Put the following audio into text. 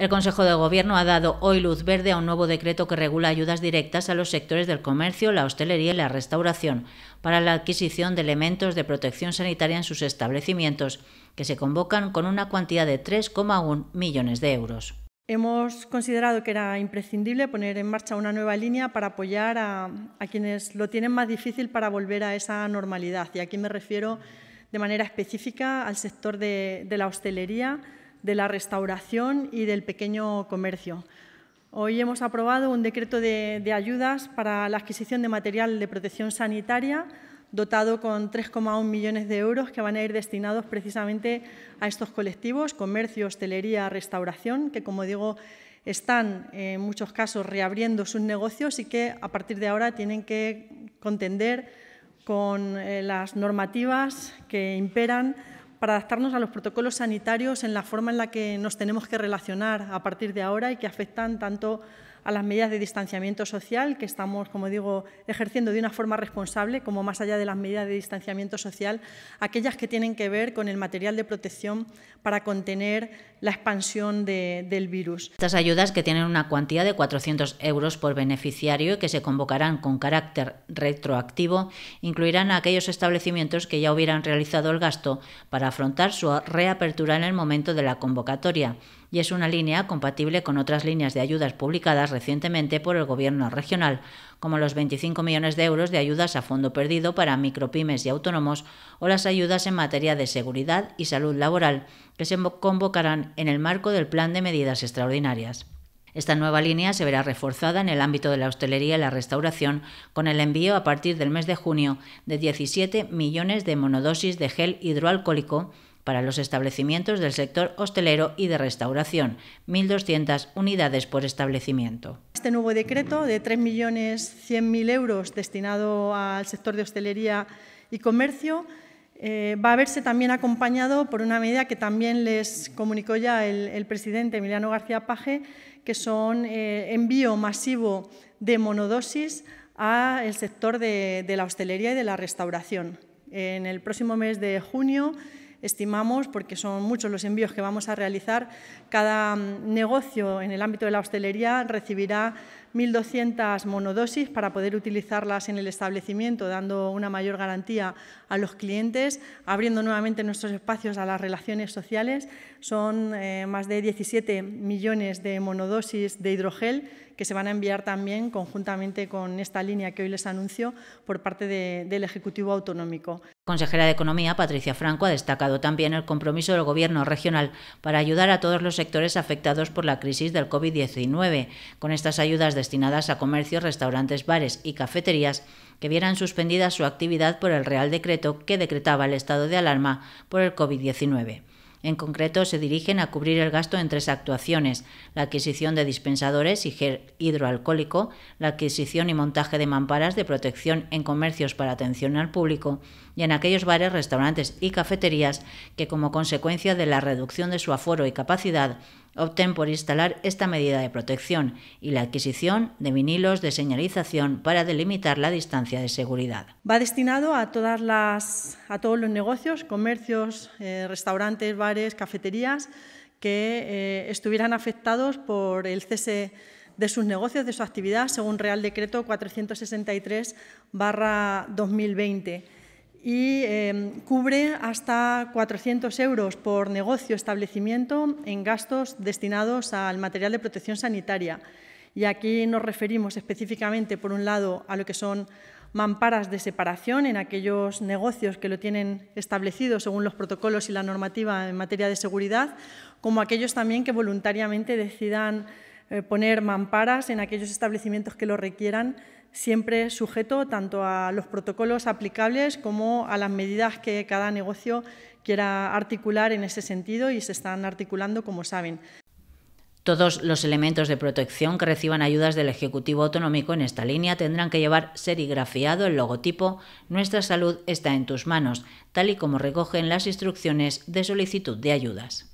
El Consejo de Gobierno ha dado hoy luz verde a un nuevo decreto que regula ayudas directas a los sectores del comercio, la hostelería y la restauración para la adquisición de elementos de protección sanitaria en sus establecimientos, que se convocan con una cuantía de 3,1 millones de euros. Hemos considerado que era imprescindible poner en marcha una nueva línea para apoyar a, quienes lo tienen más difícil para volver a esa normalidad. Y aquí me refiero de manera específica al sector de la hostelería de la restauración y del pequeño comercio. Hoy hemos aprobado un decreto de, ayudas para la adquisición de material de protección sanitaria dotado con 3,1 millones de euros que van a ir destinados precisamente a estos colectivos, comercio, hostelería, restauración, que como digo están en muchos casos reabriendo sus negocios y que a partir de ahora tienen que contender con eh, las normativas que imperan para adaptarnos a los protocolos sanitarios en la forma en la que nos tenemos que relacionar a partir de ahora y que afectan tanto a las medidas de distanciamiento social que estamos, como digo, ejerciendo de una forma responsable, como más allá de las medidas de distanciamiento social, aquellas que tienen que ver con el material de protección para contener la expansión del virus. Estas ayudas que tienen una cuantía de 400 euros por beneficiario y que se convocarán con carácter retroactivo incluirán a aquellos establecimientos que ya hubieran realizado el gasto para afrontar su reapertura en el momento de la convocatoria y es una línea compatible con otras líneas de ayudas publicadas recientemente por el Gobierno regional, como los 25 millones de euros de ayudas a fondo perdido para micropymes y autónomos o las ayudas en materia de seguridad y salud laboral, que se convocarán en el marco del Plan de Medidas Extraordinarias. Esta nueva línea se verá reforzada en el ámbito de la hostelería y la restauración con el envío a partir del mes de junio de 17 millones de monodosis de gel hidroalcohólico para los establecimientos del sector hostelero y de restauración, 1.200 unidades por establecimiento. Este nuevo decreto de 3.100.000 euros destinado al sector de hostelería y comercio eh, va a verse también acompañado por una medida que también les comunicó ya el, presidente Emiliano García Paje, que son eh, envío masivo de monodosis al sector de, de, la hostelería y de la restauración. En el próximo mes de junio estimamos, porque son muchos los envíos que vamos a realizar, cada mm, negocio en el ámbito de la hostelería recibirá 1.200 monodosis para poder utilizarlas en el establecimiento, dando una mayor garantía a los clientes, abriendo nuevamente nuestros espacios a las relaciones sociales. Son eh, más de 17 millones de monodosis de hidrogel que se van a enviar también conjuntamente con esta línea que hoy les anuncio por parte del Ejecutivo Autonómico consejera de Economía, Patricia Franco, ha destacado también el compromiso del Gobierno regional para ayudar a todos los sectores afectados por la crisis del COVID-19, con estas ayudas destinadas a comercios, restaurantes, bares y cafeterías que vieran suspendida su actividad por el Real Decreto que decretaba el estado de alarma por el COVID-19. En concreto, se dirigen a cubrir el gasto en tres actuaciones, la adquisición de dispensadores y hidroalcohólico, la adquisición y montaje de mamparas de protección en comercios para atención al público y en aquellos bares, restaurantes y cafeterías que como consecuencia de la reducción de su aforo y capacidad opten por instalar esta medida de protección y la adquisición de vinilos de señalización para delimitar la distancia de seguridad. Va destinado a, todas las, a todos los negocios, comercios, eh, restaurantes, bares, cafeterías que eh, estuvieran afectados por el cese de sus negocios, de su actividad, según Real Decreto 463-2020 y em, cubre hasta 400 euros por negocio establecimiento en gastos destinados al material de protección sanitaria. Y aquí nos referimos específicamente, por un lado, a lo que son mamparas de separación en aquellos negocios que lo tienen establecido según los protocolos y la normativa en materia de seguridad, como aquellos también que voluntariamente decidan eh, poner mamparas en aquellos establecimientos que lo requieran, siempre sujeto tanto a los protocolos aplicables como a las medidas que cada negocio quiera articular en ese sentido y se están articulando, como saben. Todos los elementos de protección que reciban ayudas del Ejecutivo Autonómico en esta línea tendrán que llevar serigrafiado el logotipo Nuestra salud está en tus manos, tal y como recogen las instrucciones de solicitud de ayudas.